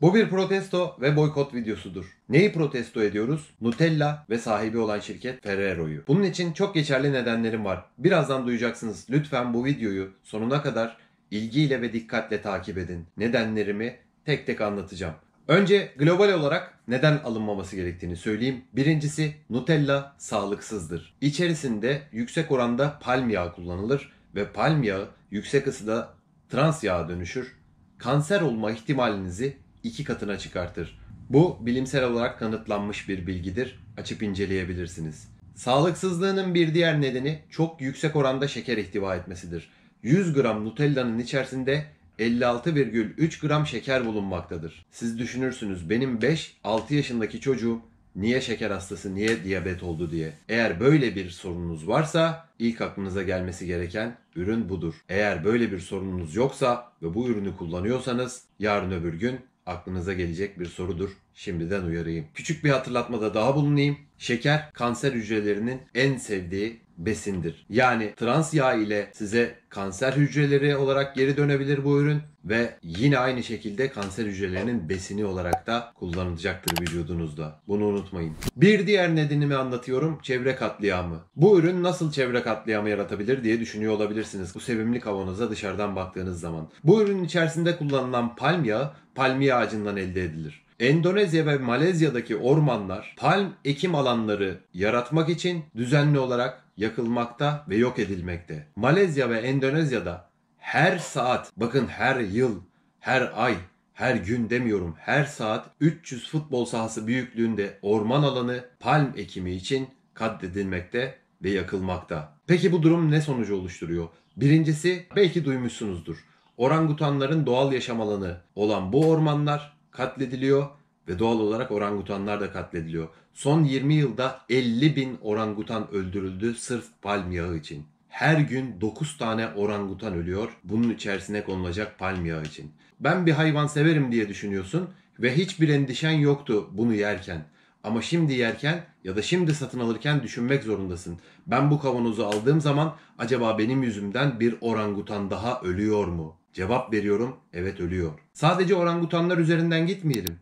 Bu bir protesto ve boykot videosudur. Neyi protesto ediyoruz? Nutella ve sahibi olan şirket Ferrero'yu. Bunun için çok geçerli nedenlerim var. Birazdan duyacaksınız. Lütfen bu videoyu sonuna kadar ilgiyle ve dikkatle takip edin. Nedenlerimi tek tek anlatacağım. Önce global olarak neden alınmaması gerektiğini söyleyeyim. Birincisi Nutella sağlıksızdır. İçerisinde yüksek oranda palm yağı kullanılır ve palm yağı yüksek ısıda trans yağa dönüşür. Kanser olma ihtimalinizi iki katına çıkartır. Bu bilimsel olarak kanıtlanmış bir bilgidir. Açıp inceleyebilirsiniz. Sağlıksızlığının bir diğer nedeni çok yüksek oranda şeker ihtiva etmesidir. 100 gram Nutella'nın içerisinde 56,3 gram şeker bulunmaktadır. Siz düşünürsünüz benim 5-6 yaşındaki çocuğum niye şeker hastası, niye diyabet oldu diye. Eğer böyle bir sorununuz varsa ilk aklınıza gelmesi gereken ürün budur. Eğer böyle bir sorununuz yoksa ve bu ürünü kullanıyorsanız yarın öbür gün aklınıza gelecek bir sorudur. Şimdiden uyarayım. Küçük bir hatırlatmada daha bulunayım. Şeker kanser hücrelerinin en sevdiği besindir. Yani trans yağ ile size kanser hücreleri olarak geri dönebilir bu ürün ve yine aynı şekilde kanser hücrelerinin besini olarak da kullanılacaktır vücudunuzda. Bunu unutmayın. Bir diğer nedenimi anlatıyorum. Çevre katliamı. Bu ürün nasıl çevre katliamı yaratabilir diye düşünüyor olabilirsiniz. Bu sevimli kavanoza dışarıdan baktığınız zaman. Bu ürünün içerisinde kullanılan palm yağı palmiye ağacından elde edilir. Endonezya ve Malezya'daki ormanlar palm ekim alanları yaratmak için düzenli olarak yakılmakta ve yok edilmekte. Malezya ve Endonezya'da her saat, bakın her yıl, her ay, her gün demiyorum her saat 300 futbol sahası büyüklüğünde orman alanı palm ekimi için katledilmekte ve yakılmakta. Peki bu durum ne sonucu oluşturuyor? Birincisi belki duymuşsunuzdur. Orangutanların doğal yaşam alanı olan bu ormanlar katlediliyor ve doğal olarak orangutanlar da katlediliyor. Son 20 yılda 50 bin orangutan öldürüldü sırf palm yağı için. Her gün 9 tane orangutan ölüyor bunun içerisine konulacak palm yağı için. Ben bir hayvan severim diye düşünüyorsun ve hiçbir endişen yoktu bunu yerken. Ama şimdi yerken ya da şimdi satın alırken düşünmek zorundasın. Ben bu kavanozu aldığım zaman acaba benim yüzümden bir orangutan daha ölüyor mu? Cevap veriyorum evet ölüyor. Sadece orangutanlar üzerinden gitmeyelim.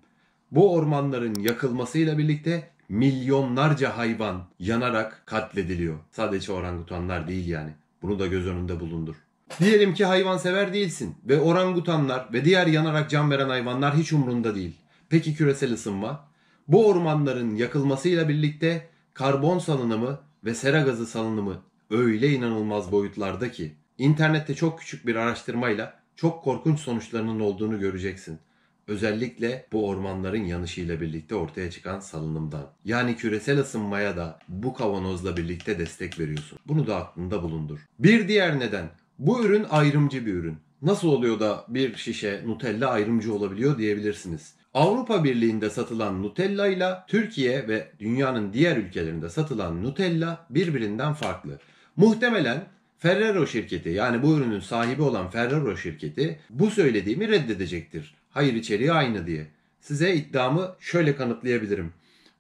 Bu ormanların yakılmasıyla birlikte milyonlarca hayvan yanarak katlediliyor. Sadece orangutanlar değil yani. Bunu da göz önünde bulundur. Diyelim ki hayvansever değilsin ve orangutanlar ve diğer yanarak can veren hayvanlar hiç umrunda değil. Peki küresel ısınma? Bu ormanların yakılmasıyla birlikte karbon salınımı ve sera gazı salınımı öyle inanılmaz boyutlarda ki internette çok küçük bir araştırmayla çok korkunç sonuçlarının olduğunu göreceksin. Özellikle bu ormanların yanışıyla birlikte ortaya çıkan salınımdan. Yani küresel ısınmaya da bu kavanozla birlikte destek veriyorsun. Bunu da aklında bulundur. Bir diğer neden. Bu ürün ayrımcı bir ürün. Nasıl oluyor da bir şişe Nutella ayrımcı olabiliyor diyebilirsiniz. Avrupa Birliği'nde satılan Nutella ile Türkiye ve dünyanın diğer ülkelerinde satılan Nutella birbirinden farklı. Muhtemelen Ferrero şirketi yani bu ürünün sahibi olan Ferrero şirketi bu söylediğimi reddedecektir. Hayır içeriği aynı diye. Size iddiamı şöyle kanıtlayabilirim.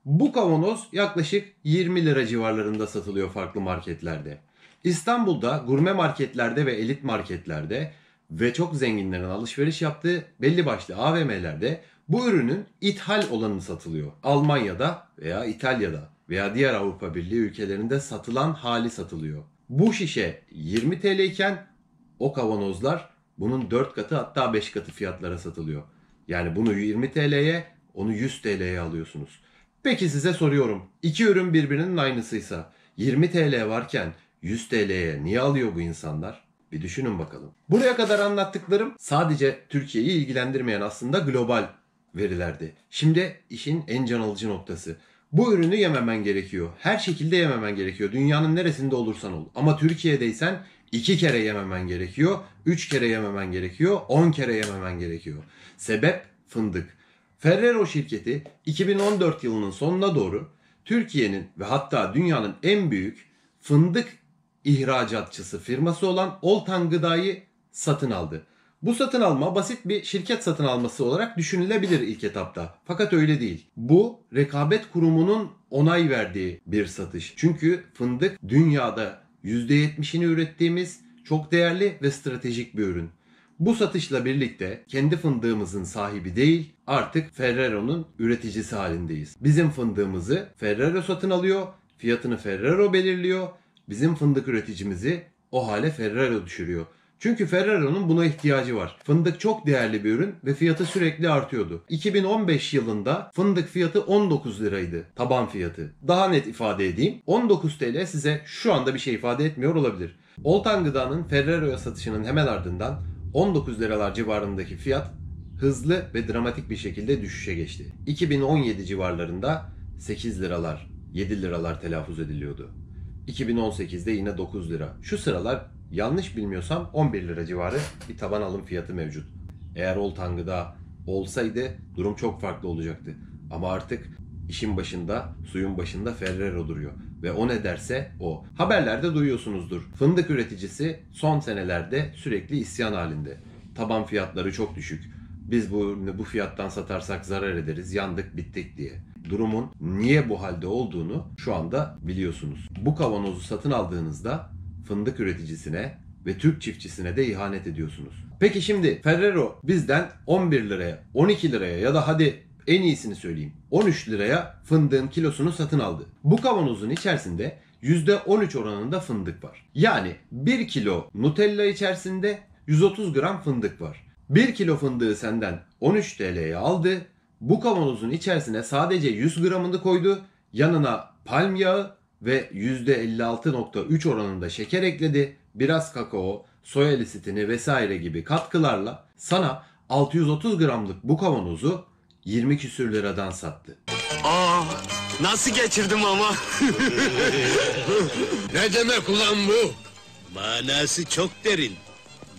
Bu kavanoz yaklaşık 20 lira civarlarında satılıyor farklı marketlerde. İstanbul'da gurme marketlerde ve elit marketlerde ve çok zenginlerin alışveriş yaptığı belli başlı AVM'lerde bu ürünün ithal olanı satılıyor. Almanya'da veya İtalya'da veya diğer Avrupa Birliği ülkelerinde satılan hali satılıyor. Bu şişe 20 TL iken o kavanozlar bunun 4 katı hatta 5 katı fiyatlara satılıyor. Yani bunu 20 TL'ye onu 100 TL'ye alıyorsunuz. Peki size soruyorum. iki ürün birbirinin aynısıysa 20 TL varken 100 TL'ye niye alıyor bu insanlar? Bir düşünün bakalım. Buraya kadar anlattıklarım sadece Türkiye'yi ilgilendirmeyen aslında global verilerdi. Şimdi işin en can alıcı noktası. Bu ürünü yememen gerekiyor. Her şekilde yememen gerekiyor. Dünyanın neresinde olursan ol. Ama Türkiye'deysen 2 kere yememen gerekiyor, 3 kere yememen gerekiyor, 10 kere yememen gerekiyor. Sebep fındık. Ferrero şirketi 2014 yılının sonuna doğru Türkiye'nin ve hatta dünyanın en büyük fındık ihracatçısı firması olan Oltan Gıda'yı satın aldı. Bu satın alma basit bir şirket satın alması olarak düşünülebilir ilk etapta. Fakat öyle değil. Bu rekabet kurumunun onay verdiği bir satış. Çünkü fındık dünyada %70'ini ürettiğimiz çok değerli ve stratejik bir ürün. Bu satışla birlikte kendi fındığımızın sahibi değil artık Ferrero'nun üreticisi halindeyiz. Bizim fındığımızı Ferrero satın alıyor, fiyatını Ferrero belirliyor, bizim fındık üreticimizi o hale Ferrero düşürüyor. Çünkü Ferrero'nun buna ihtiyacı var. Fındık çok değerli bir ürün ve fiyatı sürekli artıyordu. 2015 yılında fındık fiyatı 19 liraydı. Taban fiyatı. Daha net ifade edeyim. 19 TL size şu anda bir şey ifade etmiyor olabilir. Oltan Gıda'nın Ferrero'ya satışının hemen ardından 19 liralar civarındaki fiyat hızlı ve dramatik bir şekilde düşüşe geçti. 2017 civarlarında 8 liralar, 7 liralar telaffuz ediliyordu. 2018'de yine 9 lira. Şu sıralar Yanlış bilmiyorsam 11 lira civarı bir taban alım fiyatı mevcut. Eğer Oltangı'da olsaydı durum çok farklı olacaktı. Ama artık işin başında, suyun başında Ferrero duruyor. Ve o ne derse o. Haberlerde duyuyorsunuzdur. Fındık üreticisi son senelerde sürekli isyan halinde. Taban fiyatları çok düşük. Biz bu, bu fiyattan satarsak zarar ederiz, yandık, bittik diye. Durumun niye bu halde olduğunu şu anda biliyorsunuz. Bu kavanozu satın aldığınızda fındık üreticisine ve Türk çiftçisine de ihanet ediyorsunuz. Peki şimdi Ferrero bizden 11 liraya, 12 liraya ya da hadi en iyisini söyleyeyim 13 liraya fındığın kilosunu satın aldı. Bu kavanozun içerisinde %13 oranında fındık var. Yani 1 kilo Nutella içerisinde 130 gram fındık var. 1 kilo fındığı senden 13 TL'ye aldı. Bu kavanozun içerisine sadece 100 gramını koydu. Yanına palm yağı ve %56.3 oranında şeker ekledi, biraz kakao, soya lisitini vesaire gibi katkılarla sana 630 gramlık bu kavanozu 20 küsür liradan sattı. Aa, nasıl geçirdim ama? ne demek ulan bu? Manası çok derin.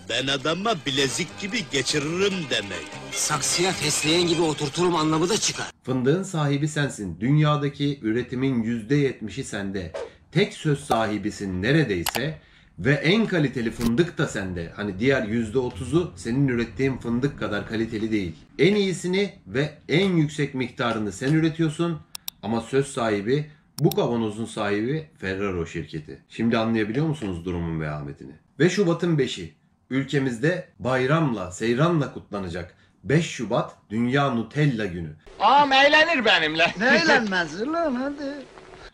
Ben adama bilezik gibi geçiririm demek. Saksıya fesleğen gibi oturturum anlamı da çıkar. Fındığın sahibi sensin. Dünyadaki üretimin yüzde yetmişi sende. Tek söz sahibisin neredeyse ve en kaliteli fındık da sende. Hani diğer yüzde otuzu senin ürettiğin fındık kadar kaliteli değil. En iyisini ve en yüksek miktarını sen üretiyorsun ama söz sahibi bu kavanozun sahibi Ferraro şirketi. Şimdi anlayabiliyor musunuz durumun vehametini? Ve Şubat'ın 5'i Ülkemizde bayramla, seyranla kutlanacak 5 Şubat Dünya Nutella Günü. Ağam eğlenir benimle. Ne eğlenmez lan hadi.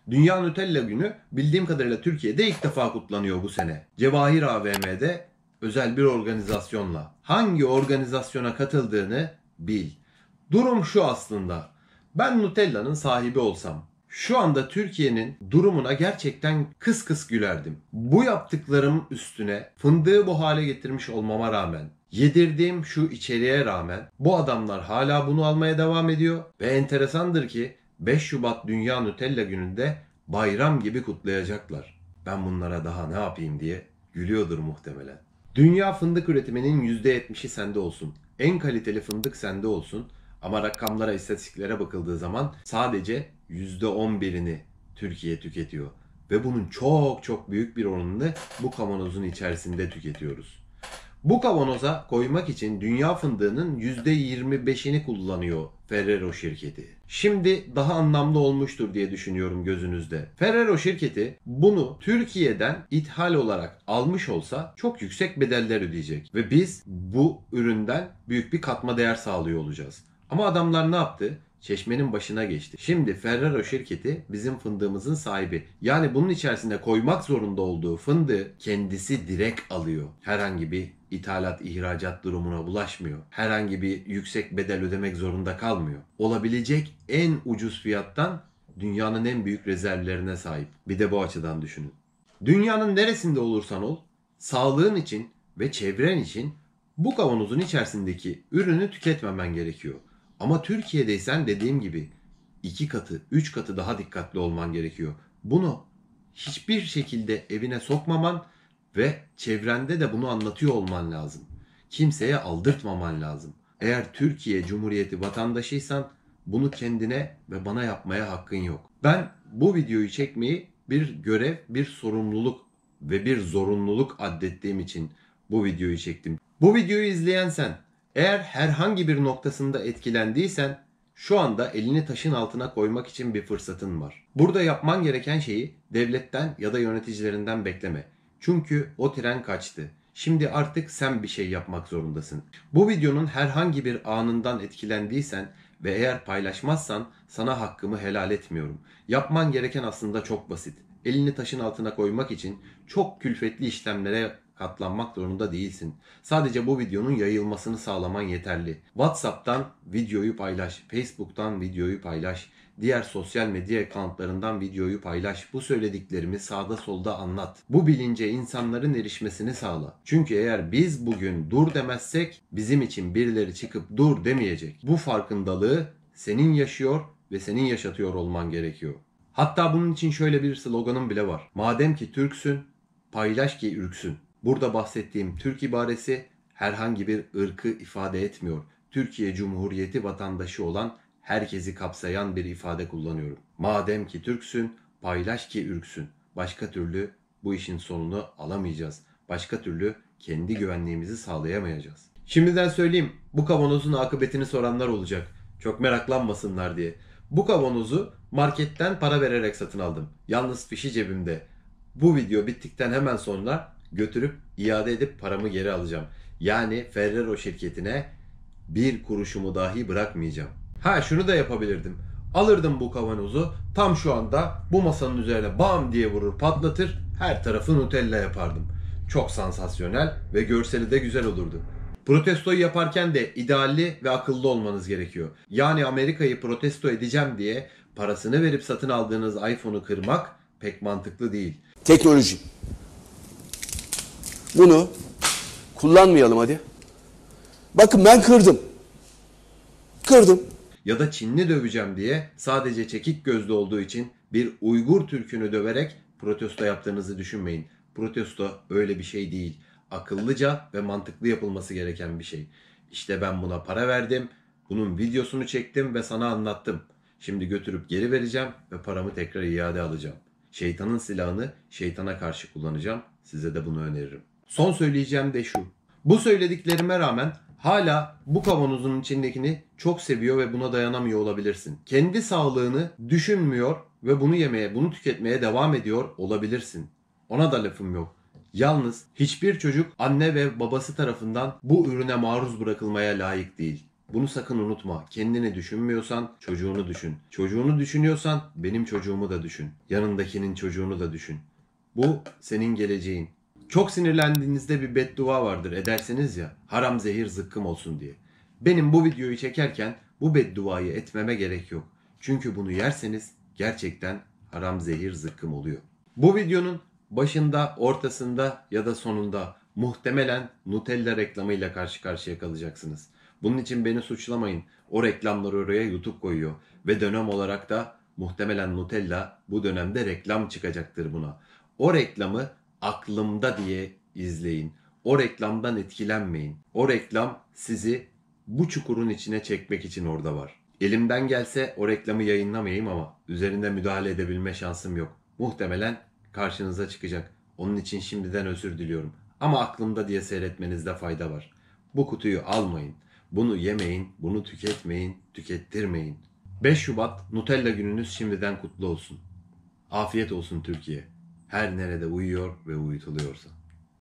Dünya Nutella Günü bildiğim kadarıyla Türkiye'de ilk defa kutlanıyor bu sene. Cevahir AVM'de özel bir organizasyonla. Hangi organizasyona katıldığını bil. Durum şu aslında. Ben Nutella'nın sahibi olsam şu anda Türkiye'nin durumuna gerçekten kıs kıs gülerdim. Bu yaptıklarım üstüne fındığı bu hale getirmiş olmama rağmen yedirdiğim şu içeriğe rağmen bu adamlar hala bunu almaya devam ediyor ve enteresandır ki 5 Şubat Dünya Nutella gününde bayram gibi kutlayacaklar. Ben bunlara daha ne yapayım diye gülüyordur muhtemelen. Dünya fındık üretiminin %70'i sende olsun. En kaliteli fındık sende olsun ama rakamlara, istatistiklere bakıldığı zaman sadece %11'ini Türkiye tüketiyor. Ve bunun çok çok büyük bir oranını bu kavanozun içerisinde tüketiyoruz. Bu kavanoza koymak için dünya fındığının %25'ini kullanıyor Ferrero şirketi. Şimdi daha anlamlı olmuştur diye düşünüyorum gözünüzde. Ferrero şirketi bunu Türkiye'den ithal olarak almış olsa çok yüksek bedeller ödeyecek ve biz bu üründen büyük bir katma değer sağlıyor olacağız. Ama adamlar ne yaptı? Çeşmenin başına geçti. Şimdi Ferrero şirketi bizim fındığımızın sahibi. Yani bunun içerisinde koymak zorunda olduğu fındığı kendisi direkt alıyor. Herhangi bir ithalat ihracat durumuna bulaşmıyor. Herhangi bir yüksek bedel ödemek zorunda kalmıyor. Olabilecek en ucuz fiyattan dünyanın en büyük rezervlerine sahip. Bir de bu açıdan düşünün. Dünyanın neresinde olursan ol, sağlığın için ve çevren için bu kavanozun içerisindeki ürünü tüketmemen gerekiyor. Ama Türkiye'deysen dediğim gibi iki katı, üç katı daha dikkatli olman gerekiyor. Bunu hiçbir şekilde evine sokmaman ve çevrende de bunu anlatıyor olman lazım. Kimseye aldırtmaman lazım. Eğer Türkiye Cumhuriyeti vatandaşıysan bunu kendine ve bana yapmaya hakkın yok. Ben bu videoyu çekmeyi bir görev, bir sorumluluk ve bir zorunluluk addettiğim için bu videoyu çektim. Bu videoyu izleyen sen eğer herhangi bir noktasında etkilendiysen şu anda elini taşın altına koymak için bir fırsatın var. Burada yapman gereken şeyi devletten ya da yöneticilerinden bekleme. Çünkü o tren kaçtı. Şimdi artık sen bir şey yapmak zorundasın. Bu videonun herhangi bir anından etkilendiysen ve eğer paylaşmazsan sana hakkımı helal etmiyorum. Yapman gereken aslında çok basit. Elini taşın altına koymak için çok külfetli işlemlere katlanmak zorunda değilsin. Sadece bu videonun yayılmasını sağlaman yeterli. WhatsApp'tan videoyu paylaş, Facebook'tan videoyu paylaş, diğer sosyal medya accountlarından videoyu paylaş. Bu söylediklerimi sağda solda anlat. Bu bilince insanların erişmesini sağla. Çünkü eğer biz bugün dur demezsek bizim için birileri çıkıp dur demeyecek. Bu farkındalığı senin yaşıyor ve senin yaşatıyor olman gerekiyor. Hatta bunun için şöyle bir sloganım bile var. Madem ki Türksün, paylaş ki ürksün. Burada bahsettiğim Türk ibaresi herhangi bir ırkı ifade etmiyor. Türkiye Cumhuriyeti vatandaşı olan herkesi kapsayan bir ifade kullanıyorum. Madem ki Türksün, paylaş ki ürksün. Başka türlü bu işin sonunu alamayacağız. Başka türlü kendi güvenliğimizi sağlayamayacağız. Şimdiden söyleyeyim bu kavanozun akıbetini soranlar olacak. Çok meraklanmasınlar diye. Bu kavanozu marketten para vererek satın aldım. Yalnız fişi cebimde. Bu video bittikten hemen sonra götürüp iade edip paramı geri alacağım. Yani Ferrero şirketine bir kuruşumu dahi bırakmayacağım. Ha şunu da yapabilirdim. Alırdım bu kavanozu tam şu anda bu masanın üzerine bam diye vurur patlatır her tarafı Nutella yapardım. Çok sansasyonel ve görseli de güzel olurdu. Protestoyu yaparken de idealli ve akıllı olmanız gerekiyor. Yani Amerika'yı protesto edeceğim diye parasını verip satın aldığınız iPhone'u kırmak pek mantıklı değil. Teknoloji bunu kullanmayalım hadi. Bakın ben kırdım. Kırdım. Ya da Çinli döveceğim diye sadece çekik gözlü olduğu için bir Uygur Türk'ünü döverek protesto yaptığınızı düşünmeyin. Protesto öyle bir şey değil. Akıllıca ve mantıklı yapılması gereken bir şey. İşte ben buna para verdim, bunun videosunu çektim ve sana anlattım. Şimdi götürüp geri vereceğim ve paramı tekrar iade alacağım. Şeytanın silahını şeytana karşı kullanacağım. Size de bunu öneririm. Son söyleyeceğim de şu. Bu söylediklerime rağmen hala bu kavanozun içindekini çok seviyor ve buna dayanamıyor olabilirsin. Kendi sağlığını düşünmüyor ve bunu yemeye, bunu tüketmeye devam ediyor olabilirsin. Ona da lafım yok. Yalnız hiçbir çocuk anne ve babası tarafından bu ürüne maruz bırakılmaya layık değil. Bunu sakın unutma. Kendini düşünmüyorsan çocuğunu düşün. Çocuğunu düşünüyorsan benim çocuğumu da düşün. Yanındakinin çocuğunu da düşün. Bu senin geleceğin. Çok sinirlendiğinizde bir beddua vardır edersiniz ya haram zehir zıkkım olsun diye. Benim bu videoyu çekerken bu bedduayı etmeme gerek yok. Çünkü bunu yerseniz gerçekten haram zehir zıkkım oluyor. Bu videonun başında, ortasında ya da sonunda muhtemelen Nutella reklamıyla karşı karşıya kalacaksınız. Bunun için beni suçlamayın. O reklamları oraya YouTube koyuyor ve dönem olarak da muhtemelen Nutella bu dönemde reklam çıkacaktır buna. O reklamı aklımda diye izleyin. O reklamdan etkilenmeyin. O reklam sizi bu çukurun içine çekmek için orada var. Elimden gelse o reklamı yayınlamayayım ama üzerinde müdahale edebilme şansım yok. Muhtemelen karşınıza çıkacak. Onun için şimdiden özür diliyorum. Ama aklımda diye seyretmenizde fayda var. Bu kutuyu almayın. Bunu yemeyin, bunu tüketmeyin, tükettirmeyin. 5 Şubat Nutella gününüz şimdiden kutlu olsun. Afiyet olsun Türkiye her nerede uyuyor ve uyutuluyorsa.